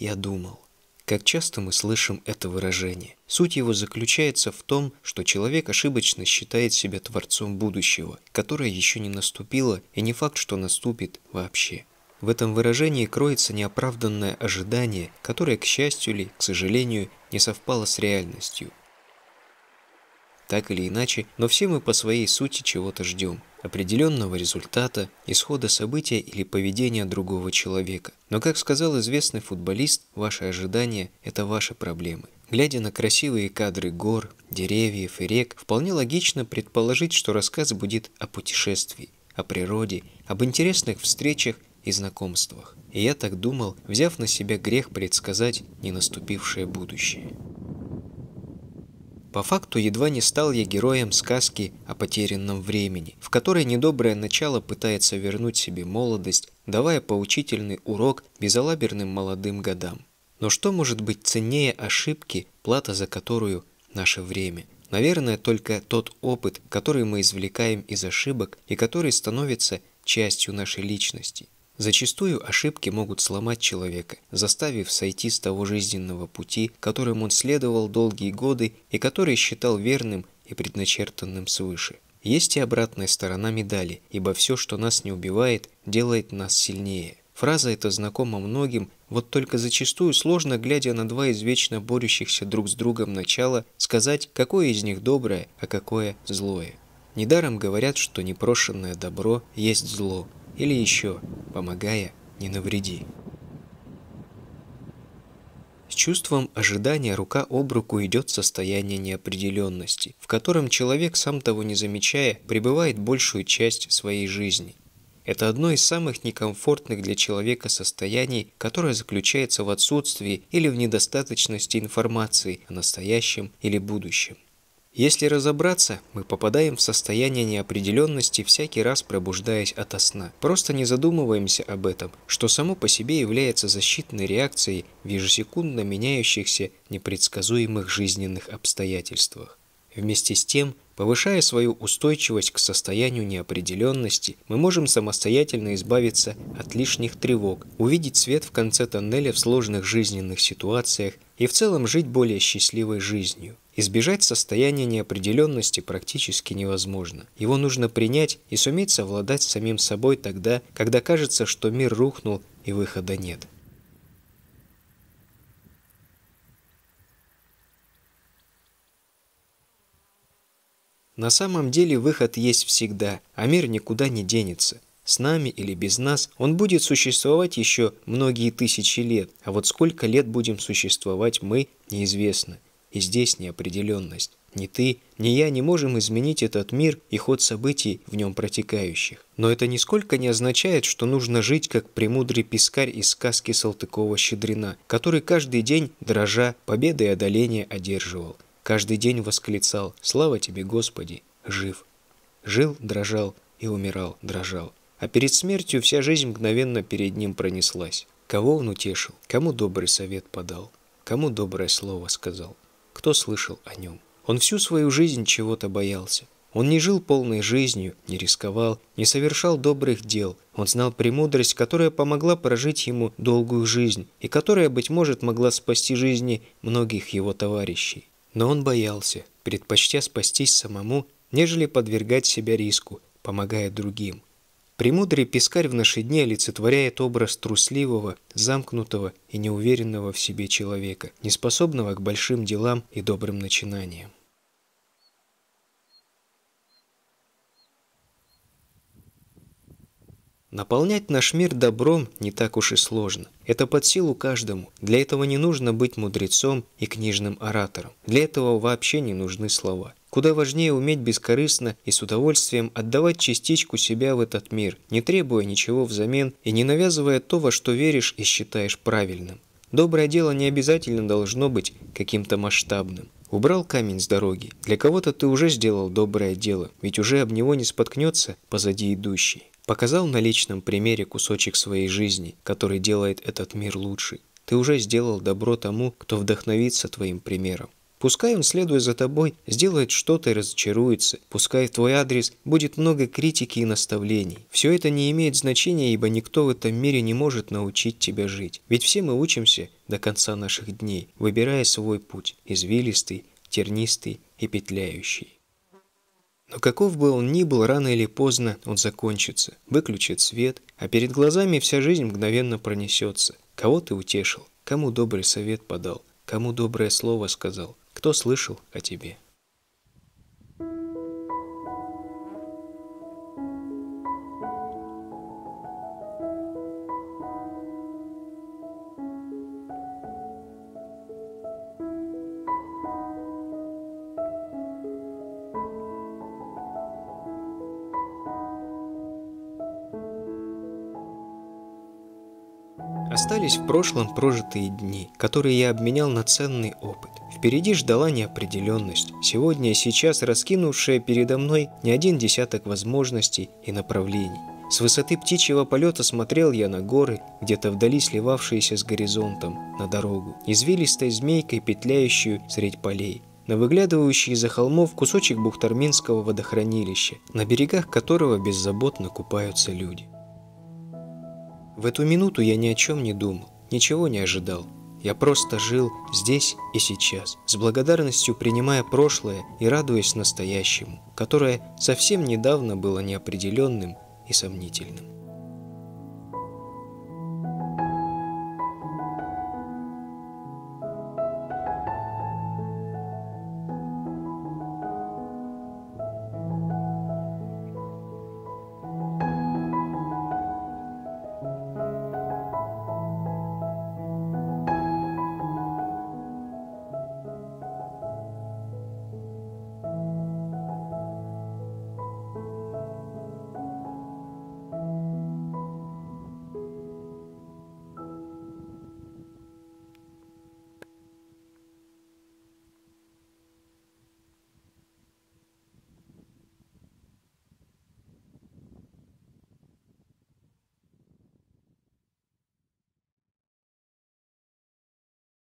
Я думал. Как часто мы слышим это выражение. Суть его заключается в том, что человек ошибочно считает себя творцом будущего, которое еще не наступило и не факт, что наступит вообще. В этом выражении кроется неоправданное ожидание, которое, к счастью ли, к сожалению, не совпало с реальностью – так или иначе, но все мы по своей сути чего-то ждем определенного результата, исхода события или поведения другого человека. Но, как сказал известный футболист, ваши ожидания – это ваши проблемы. Глядя на красивые кадры гор, деревьев и рек, вполне логично предположить, что рассказ будет о путешествии, о природе, об интересных встречах и знакомствах. И я так думал, взяв на себя грех предсказать не наступившее будущее. По факту едва не стал я героем сказки о потерянном времени, в которой недоброе начало пытается вернуть себе молодость, давая поучительный урок безалаберным молодым годам. Но что может быть ценнее ошибки, плата за которую – наше время? Наверное, только тот опыт, который мы извлекаем из ошибок и который становится частью нашей личности – Зачастую ошибки могут сломать человека, заставив сойти с того жизненного пути, которым он следовал долгие годы и который считал верным и предначертанным свыше. Есть и обратная сторона медали, ибо все, что нас не убивает, делает нас сильнее. Фраза эта знакома многим, вот только зачастую сложно, глядя на два извечно борющихся друг с другом начала, сказать, какое из них доброе, а какое злое. Недаром говорят, что непрошенное добро есть зло, или еще «помогая, не навреди». С чувством ожидания рука об руку идет состояние неопределенности, в котором человек, сам того не замечая, пребывает большую часть своей жизни. Это одно из самых некомфортных для человека состояний, которое заключается в отсутствии или в недостаточности информации о настоящем или будущем. Если разобраться, мы попадаем в состояние неопределенности, всякий раз пробуждаясь ото сна. Просто не задумываемся об этом, что само по себе является защитной реакцией в ежесекундно меняющихся непредсказуемых жизненных обстоятельствах. Вместе с тем, повышая свою устойчивость к состоянию неопределенности, мы можем самостоятельно избавиться от лишних тревог, увидеть свет в конце тоннеля в сложных жизненных ситуациях и в целом жить более счастливой жизнью. Избежать состояния неопределенности практически невозможно. Его нужно принять и суметь совладать с самим собой тогда, когда кажется, что мир рухнул и выхода нет. На самом деле выход есть всегда, а мир никуда не денется. С нами или без нас он будет существовать еще многие тысячи лет, а вот сколько лет будем существовать мы, неизвестно. И здесь неопределенность. Ни ты, ни я не можем изменить этот мир и ход событий в нем протекающих. Но это нисколько не означает, что нужно жить как премудрый пескарь из сказки Салтыкова-Щедрина, который каждый день, дрожа, победы и одоления одерживал. Каждый день восклицал «Слава тебе, Господи!» Жив. Жил, дрожал и умирал, дрожал. А перед смертью вся жизнь мгновенно перед ним пронеслась. Кого он утешил, кому добрый совет подал, кому доброе слово сказал. Кто слышал о нем? Он всю свою жизнь чего-то боялся. Он не жил полной жизнью, не рисковал, не совершал добрых дел. Он знал премудрость, которая помогла прожить ему долгую жизнь и которая, быть может, могла спасти жизни многих его товарищей. Но он боялся, предпочтя спастись самому, нежели подвергать себя риску, помогая другим. Премудрый Пискарь в наши дни олицетворяет образ трусливого, замкнутого и неуверенного в себе человека, неспособного к большим делам и добрым начинаниям. Наполнять наш мир добром не так уж и сложно. Это под силу каждому. Для этого не нужно быть мудрецом и книжным оратором. Для этого вообще не нужны слова. Куда важнее уметь бескорыстно и с удовольствием отдавать частичку себя в этот мир, не требуя ничего взамен и не навязывая то, во что веришь и считаешь правильным. Доброе дело не обязательно должно быть каким-то масштабным. Убрал камень с дороги. Для кого-то ты уже сделал доброе дело, ведь уже об него не споткнется позади идущий. Показал на личном примере кусочек своей жизни, который делает этот мир лучше. Ты уже сделал добро тому, кто вдохновится твоим примером. Пускай он, следуя за тобой, сделает что-то и разочаруется. Пускай в твой адрес будет много критики и наставлений. Все это не имеет значения, ибо никто в этом мире не может научить тебя жить. Ведь все мы учимся до конца наших дней, выбирая свой путь, извилистый, тернистый и петляющий. Но каков бы он ни был, рано или поздно он закончится. Выключит свет, а перед глазами вся жизнь мгновенно пронесется. Кого ты утешил, кому добрый совет подал, кому доброе слово сказал, кто слышал о тебе? Остались в прошлом прожитые дни, которые я обменял на ценный опыт. Впереди ждала неопределенность, сегодня и сейчас раскинувшая передо мной не один десяток возможностей и направлений. С высоты птичьего полета смотрел я на горы, где-то вдали сливавшиеся с горизонтом, на дорогу, извилистой змейкой, петляющую средь полей, на выглядывающий из-за холмов кусочек Бухтарминского водохранилища, на берегах которого беззаботно купаются люди. В эту минуту я ни о чем не думал, ничего не ожидал. Я просто жил здесь и сейчас, с благодарностью принимая прошлое и радуясь настоящему, которое совсем недавно было неопределенным и сомнительным.